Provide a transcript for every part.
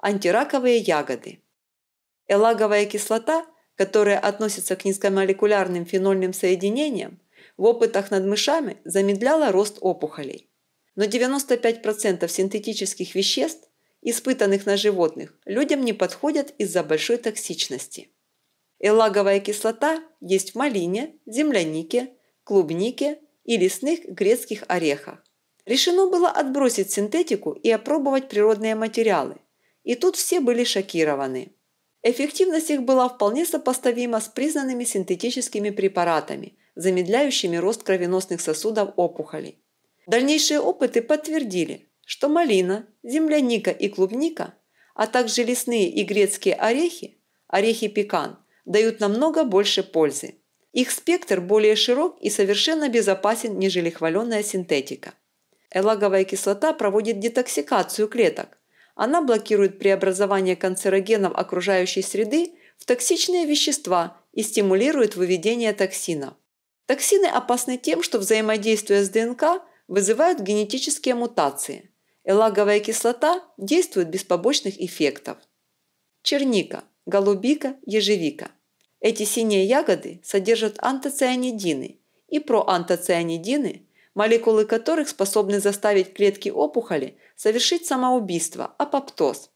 Антираковые ягоды. Элаговая кислота, которая относится к низкомолекулярным фенольным соединениям, в опытах над мышами замедляла рост опухолей. Но 95% синтетических веществ, испытанных на животных, людям не подходят из-за большой токсичности. Элаговая кислота есть в малине, землянике, клубнике и лесных грецких орехах. Решено было отбросить синтетику и опробовать природные материалы – и тут все были шокированы. Эффективность их была вполне сопоставима с признанными синтетическими препаратами, замедляющими рост кровеносных сосудов опухолей. Дальнейшие опыты подтвердили, что малина, земляника и клубника, а также лесные и грецкие орехи, орехи пекан, дают намного больше пользы. Их спектр более широк и совершенно безопасен, нежели хваленая синтетика. Элаговая кислота проводит детоксикацию клеток, она блокирует преобразование канцерогенов окружающей среды в токсичные вещества и стимулирует выведение токсина. Токсины опасны тем, что взаимодействие с ДНК вызывают генетические мутации. Элаговая кислота действует без побочных эффектов. Черника, голубика, ежевика. Эти синие ягоды содержат антоцианидины и проантоцианидины – молекулы которых способны заставить клетки опухоли совершить самоубийство, апоптоз.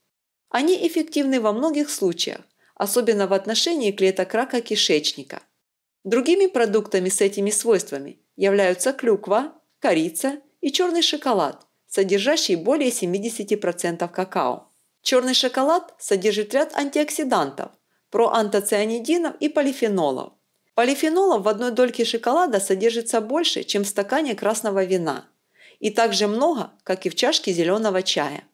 Они эффективны во многих случаях, особенно в отношении клеток рака кишечника. Другими продуктами с этими свойствами являются клюква, корица и черный шоколад, содержащий более 70% какао. Черный шоколад содержит ряд антиоксидантов, проантоцианидинов и полифенолов, Полифенолов в одной дольке шоколада содержится больше, чем в стакане красного вина, и так же много, как и в чашке зеленого чая.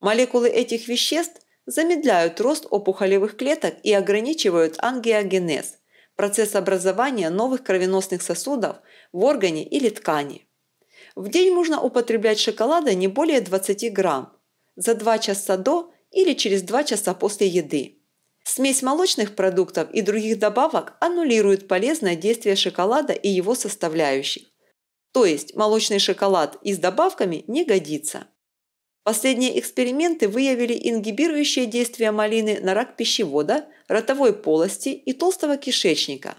Молекулы этих веществ замедляют рост опухолевых клеток и ограничивают ангиогенез – процесс образования новых кровеносных сосудов в органе или ткани. В день можно употреблять шоколада не более 20 грамм за 2 часа до или через 2 часа после еды. Смесь молочных продуктов и других добавок аннулирует полезное действие шоколада и его составляющих. То есть молочный шоколад и с добавками не годится. Последние эксперименты выявили ингибирующее действие малины на рак пищевода, ротовой полости и толстого кишечника.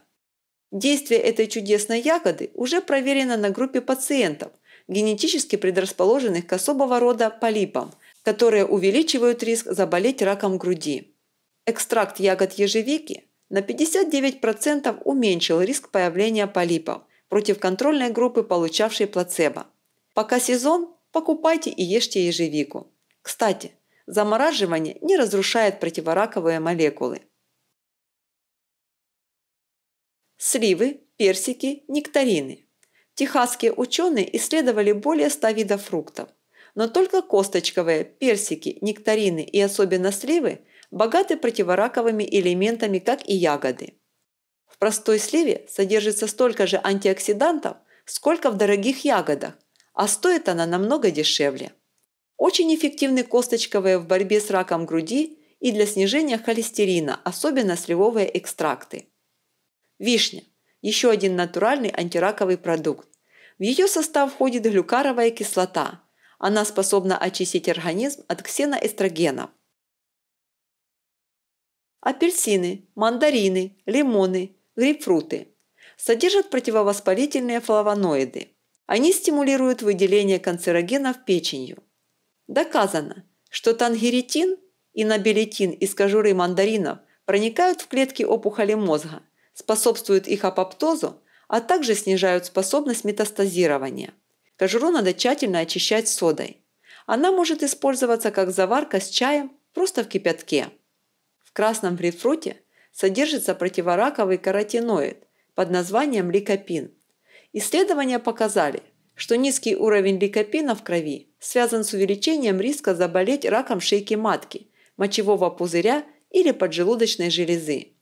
Действие этой чудесной ягоды уже проверено на группе пациентов, генетически предрасположенных к особого рода полипам, которые увеличивают риск заболеть раком груди. Экстракт ягод ежевики на 59% уменьшил риск появления полипов против контрольной группы, получавшей плацебо. Пока сезон, покупайте и ешьте ежевику. Кстати, замораживание не разрушает противораковые молекулы. Сливы, персики, нектарины. Техасские ученые исследовали более 100 видов фруктов. Но только косточковые, персики, нектарины и особенно сливы – богаты противораковыми элементами, как и ягоды. В простой сливе содержится столько же антиоксидантов, сколько в дорогих ягодах, а стоит она намного дешевле. Очень эффективны косточковые в борьбе с раком груди и для снижения холестерина, особенно сливовые экстракты. Вишня – еще один натуральный антираковый продукт. В ее состав входит глюкаровая кислота. Она способна очистить организм от ксеноэстрогенов. Апельсины, мандарины, лимоны, грейпфруты. Содержат противовоспалительные флавоноиды. Они стимулируют выделение канцерогенов печенью. Доказано, что тангеритин и набелитин из кожуры мандаринов проникают в клетки опухоли мозга, способствуют их апоптозу, а также снижают способность метастазирования. Кожуру надо тщательно очищать содой. Она может использоваться как заварка с чаем просто в кипятке. В красном грейпфруте содержится противораковый каротиноид под названием ликопин. Исследования показали, что низкий уровень ликопина в крови связан с увеличением риска заболеть раком шейки матки, мочевого пузыря или поджелудочной железы.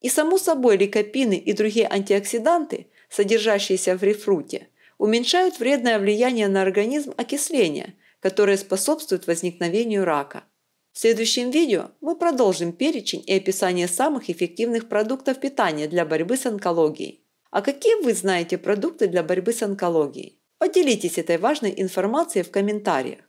И само собой ликопины и другие антиоксиданты, содержащиеся в грейпфруте, уменьшают вредное влияние на организм окисления, которое способствует возникновению рака. В следующем видео мы продолжим перечень и описание самых эффективных продуктов питания для борьбы с онкологией. А какие вы знаете продукты для борьбы с онкологией? Поделитесь этой важной информацией в комментариях.